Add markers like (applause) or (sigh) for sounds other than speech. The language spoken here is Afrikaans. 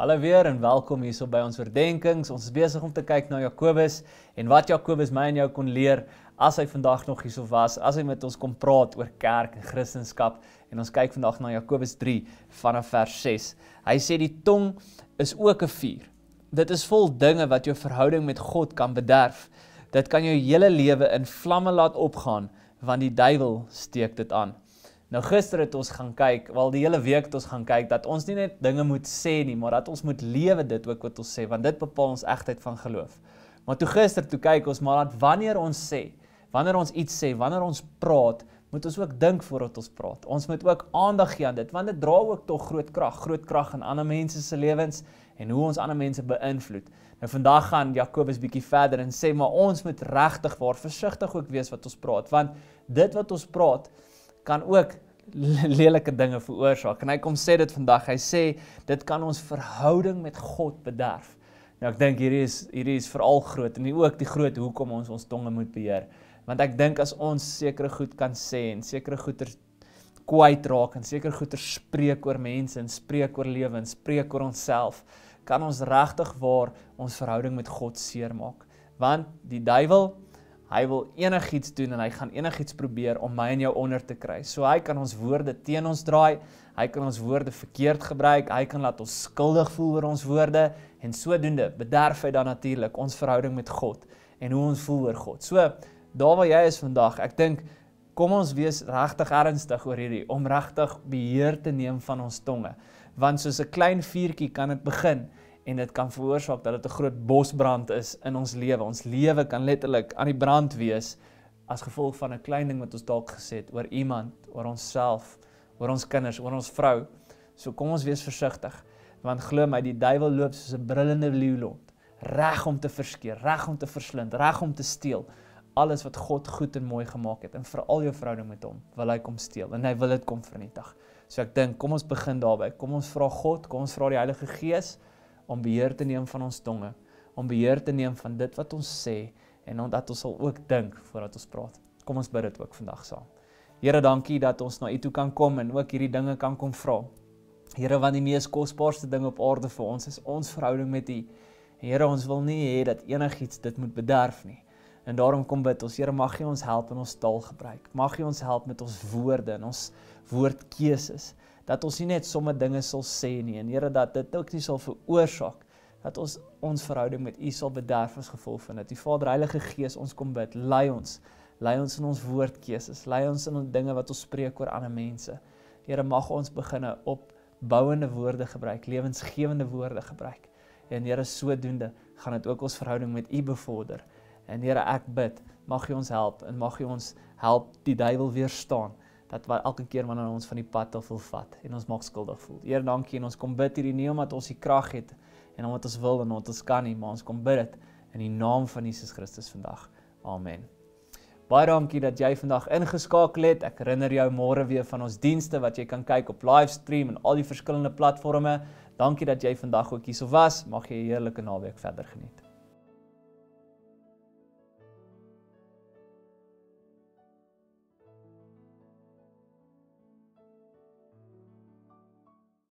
Hallo weer en welkom hierso by ons verdenkings. Ons is besig om te kyk na Jakobus en wat Jakobus my en jou kon leer as hy vandag nog hierso was, as hy met ons kom praat oor kerk en Christendom. En ons kyk vandag na Jakobus 3 vanaf vers 6. Hy sê die tong is ook 'n vuur. Dit is vol dinge wat jou verhouding met God kan bederf. Dit kan jou hele lewe in vlamme laat opgaan want die duiwel steek dit aan. Nou gister het ons gaan kyk, wel die hele week het ons gaan kyk dat ons nie net dinge moet sê nie, maar dat ons moet lewe dit ook wat ons sê, want dit bepaal ons egtheid van geloof. Maar toe gister toe kyk ons maar dat wanneer ons sê, wanneer ons iets sê, wanneer ons praat, moet ons ook dink voordat ons praat. Ons moet ook aandag gee aan dit, want dit dra ook tot groot krag, groot krag in ander mense se lewens en hoe ons ander mense beïnvloed. Nou vandag gaan Jakobus bietjie verder en sê maar ons moet regtig waar versigtig ook wees wat ons praat, want dit wat ons praat kan ook (laughs) lelike dinge veroorsaak. En hy kom sê dit vandag. Hy sê dit kan ons verhouding met God bederf. Nou ek dink hierdie is hierdie is veral groot en ook die groot hoekom ons ons tonge moet beheer. Want ek dink as ons sekere goed kan sê en sekere goeie kwyt raak en sekere goeie spreek oor mense en spreek oor lewe en spreek oor onsself, kan ons regtig waar ons verhouding met God seermaak. Want die duiwel hy wil enigiets doen en hy gaan enigiets probeer om my en jou onder te kry. So hy kan ons woorde teen ons draai. Hy kan ons woorde verkeerd gebruik. Hy kan laat ons skuldig voel oor ons woorde en sodoende bederf hy dan natuurlik ons verhouding met God en hoe ons voel oor God. So daar waar jy is vandag, ek dink kom ons wees regtig ernstig oor hierdie om regtig beheer te neem van ons tonge. Want soos 'n klein vuurtjie kan dit begin en dit kan veroorsaak dat dit 'n groot bosbrand is in ons lewe. Ons lewe kan letterlik aan die brand wees as gevolg van 'n klein ding wat ons dalk gesê het oor iemand, oor onsself, oor ons kinders, oor ons vrou. So kom ons wees versigtig want glo my die duiwel loop soos 'n brullende leeu rond, reg om te verskeer, reg om te verslind, reg om te steel alles wat God goed en mooi gemaak het en veral jou verhouding met hom wil hy kom steel en hy wil dit kom vernietig. So ek dink kom ons begin daarby. Kom ons vra God, kom ons vra die Heilige Gees om beheer te neem van ons tonge, om beheer te neem van dit wat ons sê en omdat ons sal ook dink voordat ons praat. Kom ons bid dit ook vandag saam. Here, dankie dat ons na U toe kan kom en ook hierdie dinge kan kom vra. Here, want die mees kosbaarste ding op aarde vir ons is ons verhouding met U. Here, ons wil nie hê dat enigiets dit moet bederf nie. En daarom kom bid ons, Here, mag U ons help in ons taal gebruik. Mag U ons help met ons woorde en ons woordkeuses dat ons nie net sommer dinge sal sê nie en Here dat dit ook nie sal veroorsaak dat ons ons verhouding met U sal bederf as gevolg van dit. Die Vader Heilige Gees, ons kom bid, lei ons. Lei ons in ons woordkeuses, lei ons in ons dinge wat ons spreek oor ander mense. Here mag ons beginne op bouende woorde gebruik, lewensgewende woorde gebruik. En Here sodoende gaan dit ook ons verhouding met U bevorder. En Here ek bid, mag U ons help en mag U ons help die duiwel weerstaan dat wat elke keer wanneer ons van die pad af wil vat en ons maak skuldig voel. Here dankie en ons kom bid hierdie nie omdat ons die krag het en omdat ons wil en omdat ons kan nie, maar ons kom bid dit in die naam van Jesus Christus vandag. Amen. Baie dankie dat jy vandag ingeskakel het. Ek herinner jou môre weer van ons dienste wat jy kan kyk op livestream en al die verskillende platforms. Dankie dat jy vandag ook hier so was. Mag jy 'n heerlike naweek verder geniet.